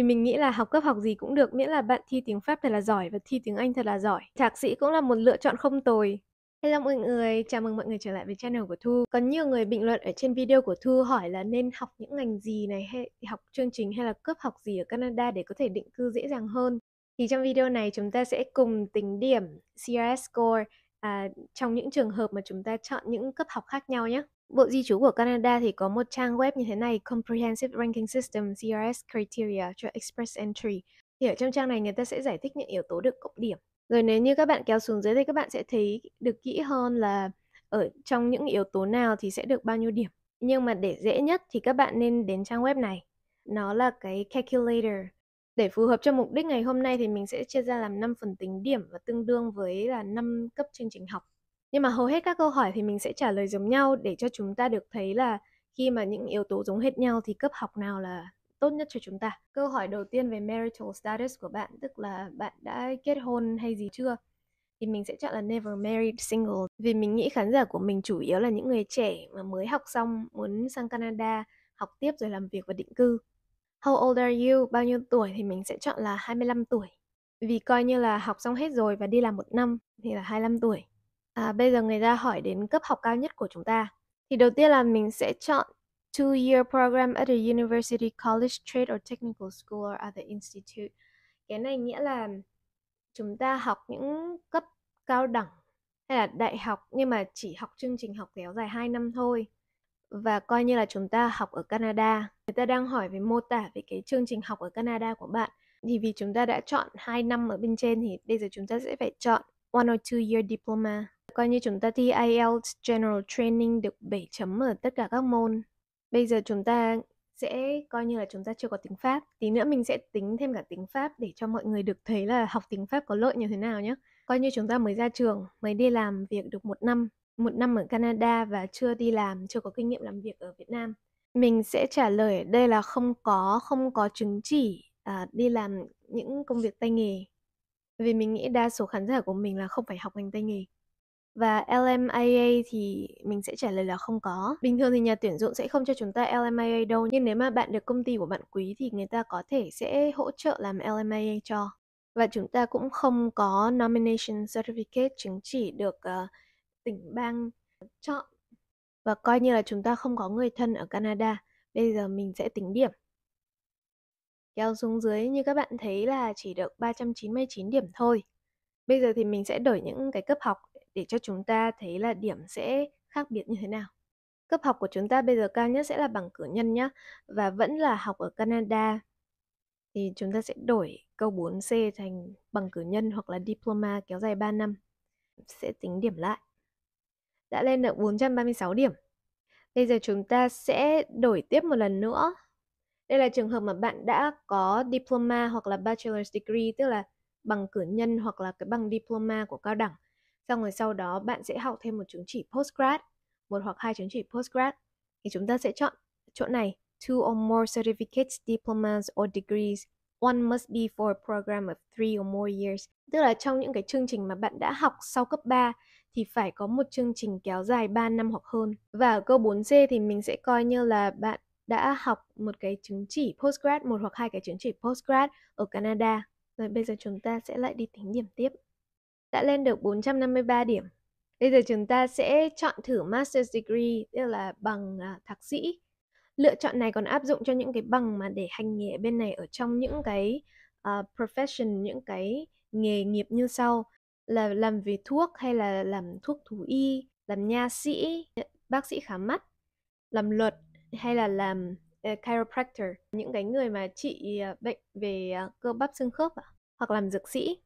thì mình nghĩ là học cấp học gì cũng được miễn là bạn thi tiếng Pháp thật là giỏi và thi tiếng Anh thật là giỏi. Thạc sĩ cũng là một lựa chọn không tồi. Hello mọi người, chào mừng mọi người trở lại với channel của Thu. Có nhiều người bình luận ở trên video của Thu hỏi là nên học những ngành gì này hay học chương trình hay là cấp học gì ở Canada để có thể định cư dễ dàng hơn. Thì trong video này chúng ta sẽ cùng tính điểm CRS score à, trong những trường hợp mà chúng ta chọn những cấp học khác nhau nhé. Bộ di trú của Canada thì có một trang web như thế này Comprehensive Ranking System CRS Criteria cho Express Entry. Thì ở trong trang này người ta sẽ giải thích những yếu tố được cộng điểm. Rồi nếu như các bạn kéo xuống dưới thì các bạn sẽ thấy được kỹ hơn là ở trong những yếu tố nào thì sẽ được bao nhiêu điểm. Nhưng mà để dễ nhất thì các bạn nên đến trang web này. Nó là cái calculator. Để phù hợp cho mục đích ngày hôm nay thì mình sẽ chia ra làm 5 phần tính điểm và tương đương với là 5 cấp chương trình học nhưng mà hầu hết các câu hỏi thì mình sẽ trả lời giống nhau để cho chúng ta được thấy là khi mà những yếu tố giống hết nhau thì cấp học nào là tốt nhất cho chúng ta. Câu hỏi đầu tiên về marital status của bạn tức là bạn đã kết hôn hay gì chưa? Thì mình sẽ chọn là never married single vì mình nghĩ khán giả của mình chủ yếu là những người trẻ mà mới học xong muốn sang Canada học tiếp rồi làm việc và định cư. How old are you? Bao nhiêu tuổi thì mình sẽ chọn là 25 tuổi. Vì coi như là học xong hết rồi và đi làm một năm thì là 25 tuổi. À, bây giờ người ta hỏi đến cấp học cao nhất của chúng ta. Thì đầu tiên là mình sẽ chọn two-year program at a university, college, trade or technical school or other institute. Cái này nghĩa là chúng ta học những cấp cao đẳng hay là đại học nhưng mà chỉ học chương trình học kéo dài 2 năm thôi và coi như là chúng ta học ở Canada. Người ta đang hỏi về mô tả về cái chương trình học ở Canada của bạn. Thì vì chúng ta đã chọn 2 năm ở bên trên thì bây giờ chúng ta sẽ phải chọn one or two year diploma Coi như chúng ta thi IELTS General Training được 7 chấm ở tất cả các môn. Bây giờ chúng ta sẽ coi như là chúng ta chưa có tiếng Pháp. Tí nữa mình sẽ tính thêm cả tiếng Pháp để cho mọi người được thấy là học tiếng Pháp có lợi như thế nào nhé. Coi như chúng ta mới ra trường, mới đi làm việc được một năm, một năm ở Canada và chưa đi làm, chưa có kinh nghiệm làm việc ở Việt Nam. Mình sẽ trả lời đây là không có, không có chứng chỉ à, đi làm những công việc tay nghề. Vì mình nghĩ đa số khán giả của mình là không phải học ngành tay nghề và LMIA thì mình sẽ trả lời là không có. Bình thường thì nhà tuyển dụng sẽ không cho chúng ta LMIA đâu, nhưng nếu mà bạn được công ty của bạn quý thì người ta có thể sẽ hỗ trợ làm LMIA cho. Và chúng ta cũng không có nomination certificate chứng chỉ được uh, tỉnh bang chọn. Và coi như là chúng ta không có người thân ở Canada. Bây giờ mình sẽ tính điểm. Kéo xuống dưới như các bạn thấy là chỉ được 399 điểm thôi. Bây giờ thì mình sẽ đổi những cái cấp học để cho chúng ta thấy là điểm sẽ khác biệt như thế nào. Cấp học của chúng ta bây giờ cao nhất sẽ là bằng cử nhân nhé và vẫn là học ở Canada. Thì chúng ta sẽ đổi câu 4C thành bằng cử nhân hoặc là diploma kéo dài 3 năm. Sẽ tính điểm lại. Đã lên được 436 điểm. Bây giờ chúng ta sẽ đổi tiếp một lần nữa. Đây là trường hợp mà bạn đã có diploma hoặc là bachelor's degree, tức là bằng cử nhân hoặc là cái bằng diploma của cao đẳng Xong rồi sau đó bạn sẽ học thêm một chứng chỉ postgrad, một hoặc hai chứng chỉ postgrad. Thì chúng ta sẽ chọn chỗ này, two or more certificates, diplomas or degrees. One must be for a program of three or more years. Tức là trong những cái chương trình mà bạn đã học sau cấp 3 thì phải có một chương trình kéo dài 3 năm hoặc hơn. Và ở câu 4C thì mình sẽ coi như là bạn đã học một cái chứng chỉ postgrad, một hoặc hai cái chứng chỉ postgrad ở Canada. Rồi bây giờ chúng ta sẽ lại đi tính điểm tiếp đã lên được 453 điểm. Bây giờ chúng ta sẽ chọn thử Master's Degree, tức là bằng à, thạc sĩ. Lựa chọn này còn áp dụng cho những cái bằng mà để hành nghề bên này ở trong những cái uh, profession, những cái nghề nghiệp như sau là làm về thuốc hay là làm thuốc thú y, làm nha sĩ, bác sĩ khám mắt, làm luật hay là làm uh, chiropractor, những cái người mà trị uh, bệnh về uh, cơ bắp xương khớp à? hoặc làm dược sĩ.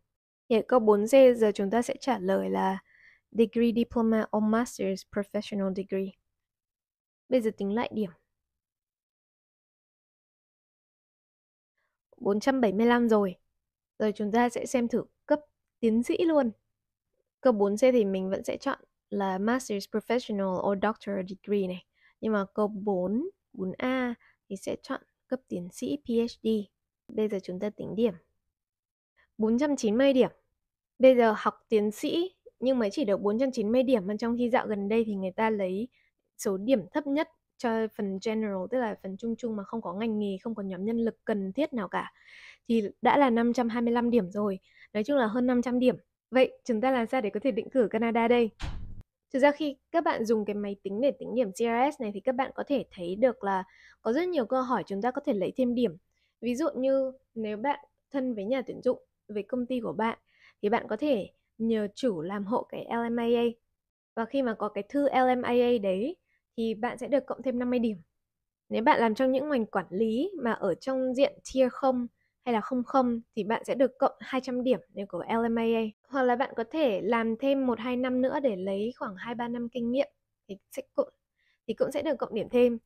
Hiện câu 4G giờ chúng ta sẽ trả lời là Degree, Diploma or Master's Professional Degree. Bây giờ tính lại điểm. 475 rồi. Rồi chúng ta sẽ xem thử cấp tiến sĩ luôn. Cấp 4C thì mình vẫn sẽ chọn là Master's Professional or Doctoral Degree này. Nhưng mà câu 4, 4A thì sẽ chọn cấp tiến sĩ PhD. Bây giờ chúng ta tính điểm. 490 điểm. Bây giờ học tiến sĩ nhưng mới chỉ được 490 điểm mà trong khi dạo gần đây thì người ta lấy số điểm thấp nhất cho phần general tức là phần chung chung mà không có ngành nghề, không có nhóm nhân lực cần thiết nào cả thì đã là 525 điểm rồi. Nói chung là hơn 500 điểm. Vậy chúng ta làm sao để có thể định cử Canada đây? Thực ra khi các bạn dùng cái máy tính để tính điểm CRS này thì các bạn có thể thấy được là có rất nhiều câu hỏi chúng ta có thể lấy thêm điểm. Ví dụ như nếu bạn thân với nhà tuyển dụng về công ty của bạn thì bạn có thể nhờ chủ làm hộ cái LMIA và khi mà có cái thư LMIA đấy thì bạn sẽ được cộng thêm 50 điểm. Nếu bạn làm trong những ngành quản lý mà ở trong diện tier 0 hay là 00 thì bạn sẽ được cộng 200 điểm nếu có LMIA. Hoặc là bạn có thể làm thêm 1 2 năm nữa để lấy khoảng 2 3 năm kinh nghiệm thì sẽ cộng thì cũng sẽ được cộng điểm thêm.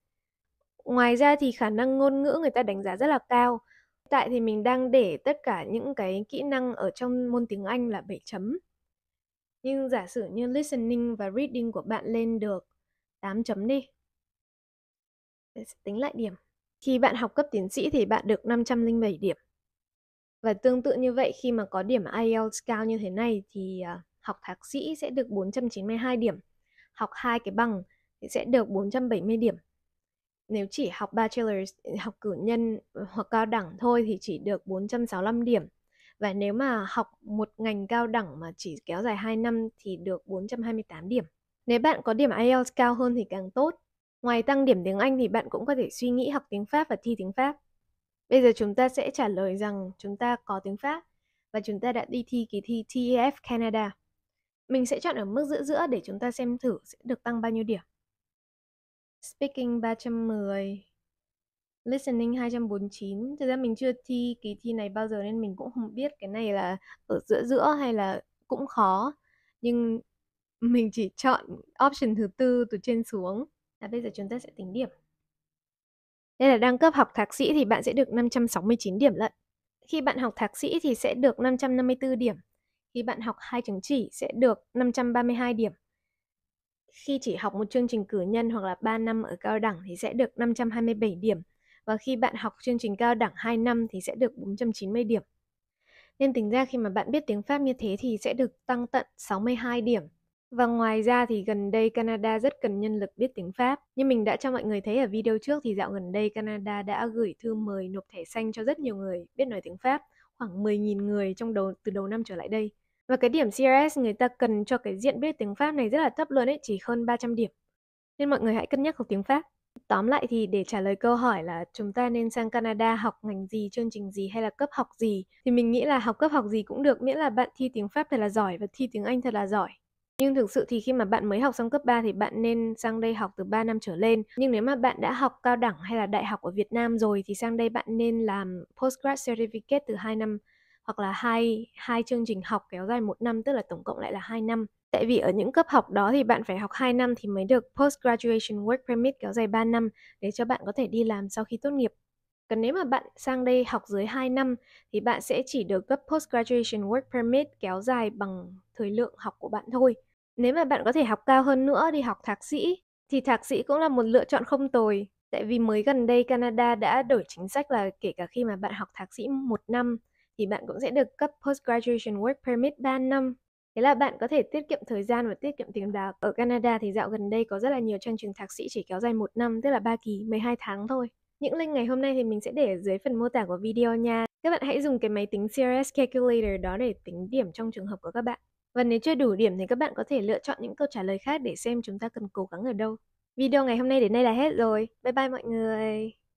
Ngoài ra thì khả năng ngôn ngữ người ta đánh giá rất là cao tại thì mình đang để tất cả những cái kỹ năng ở trong môn tiếng Anh là 7 chấm. Nhưng giả sử như listening và reading của bạn lên được 8 chấm đi. Để tính lại điểm. Khi bạn học cấp tiến sĩ thì bạn được 507 điểm. Và tương tự như vậy khi mà có điểm IELTS cao như thế này thì à, học thạc sĩ sẽ được 492 điểm. Học hai cái bằng thì sẽ được 470 điểm nếu chỉ học bachelor ừ, học cử nhân ừ, hoặc cao đẳng thôi thì chỉ được 465 điểm và nếu mà học một ngành cao đẳng mà chỉ kéo dài 2 năm thì được 428 điểm. Nếu bạn có điểm IELTS cao hơn thì càng tốt. Ngoài tăng điểm tiếng Anh thì bạn cũng có thể suy nghĩ học tiếng Pháp và thi tiếng Pháp. Bây giờ chúng ta sẽ trả lời rằng chúng ta có tiếng Pháp và chúng ta đã đi thi kỳ thi TEF Canada. Mình sẽ chọn ở mức giữa giữa để chúng ta xem thử sẽ được tăng bao nhiêu điểm. Speaking 310 Listening 249 Thực ra mình chưa thi kỳ thi này bao giờ Nên mình cũng không biết cái này là Ở giữa giữa hay là cũng khó Nhưng mình chỉ chọn option thứ tư từ trên xuống là bây giờ chúng ta sẽ tính điểm. Đây là đăng cấp học thạc sĩ thì bạn sẽ được 569 điểm lận. Khi bạn học thạc sĩ thì sẽ được 554 điểm. Khi bạn học hai chứng chỉ sẽ được 532 điểm. Khi chỉ học một chương trình cử nhân hoặc là 3 năm ở cao đẳng thì sẽ được 527 điểm và khi bạn học chương trình cao đẳng 2 năm thì sẽ được 490 điểm. Nên tính ra khi mà bạn biết tiếng Pháp như thế thì sẽ được tăng tận 62 điểm. Và ngoài ra thì gần đây Canada rất cần nhân lực biết tiếng Pháp. Như mình đã cho mọi người thấy ở video trước thì dạo gần đây Canada đã gửi thư mời nộp thẻ xanh cho rất nhiều người biết nói tiếng Pháp, khoảng 10.000 người trong đầu từ đầu năm trở lại đây. Và cái điểm CRS người ta cần cho cái diện biết tiếng Pháp này rất là thấp luôn ấy, chỉ hơn 300 điểm. Nên mọi người hãy cân nhắc học tiếng Pháp. Tóm lại thì để trả lời câu hỏi là chúng ta nên sang Canada học ngành gì, chương trình gì hay là cấp học gì thì mình nghĩ là học cấp học gì cũng được miễn là bạn thi tiếng Pháp thật là giỏi và thi tiếng Anh thật là giỏi. Nhưng thực sự thì khi mà bạn mới học xong cấp 3 thì bạn nên sang đây học từ 3 năm trở lên. Nhưng nếu mà bạn đã học cao đẳng hay là đại học ở Việt Nam rồi thì sang đây bạn nên làm postgrad certificate từ 2 năm hoặc là hai hai chương trình học kéo dài một năm tức là tổng cộng lại là hai năm tại vì ở những cấp học đó thì bạn phải học 2 năm thì mới được post graduation work permit kéo dài 3 năm để cho bạn có thể đi làm sau khi tốt nghiệp còn nếu mà bạn sang đây học dưới 2 năm thì bạn sẽ chỉ được cấp post graduation work permit kéo dài bằng thời lượng học của bạn thôi nếu mà bạn có thể học cao hơn nữa đi học thạc sĩ thì thạc sĩ cũng là một lựa chọn không tồi tại vì mới gần đây Canada đã đổi chính sách là kể cả khi mà bạn học thạc sĩ một năm thì bạn cũng sẽ được cấp Postgraduation Work Permit 3 năm. Thế là bạn có thể tiết kiệm thời gian và tiết kiệm tiền bạc. Ở Canada thì dạo gần đây có rất là nhiều chương trình thạc sĩ chỉ kéo dài một năm, tức là 3 kỳ, 12 tháng thôi. Những link ngày hôm nay thì mình sẽ để ở dưới phần mô tả của video nha. Các bạn hãy dùng cái máy tính CRS Calculator đó để tính điểm trong trường hợp của các bạn. Và nếu chưa đủ điểm thì các bạn có thể lựa chọn những câu trả lời khác để xem chúng ta cần cố gắng ở đâu. Video ngày hôm nay đến đây là hết rồi. Bye bye mọi người!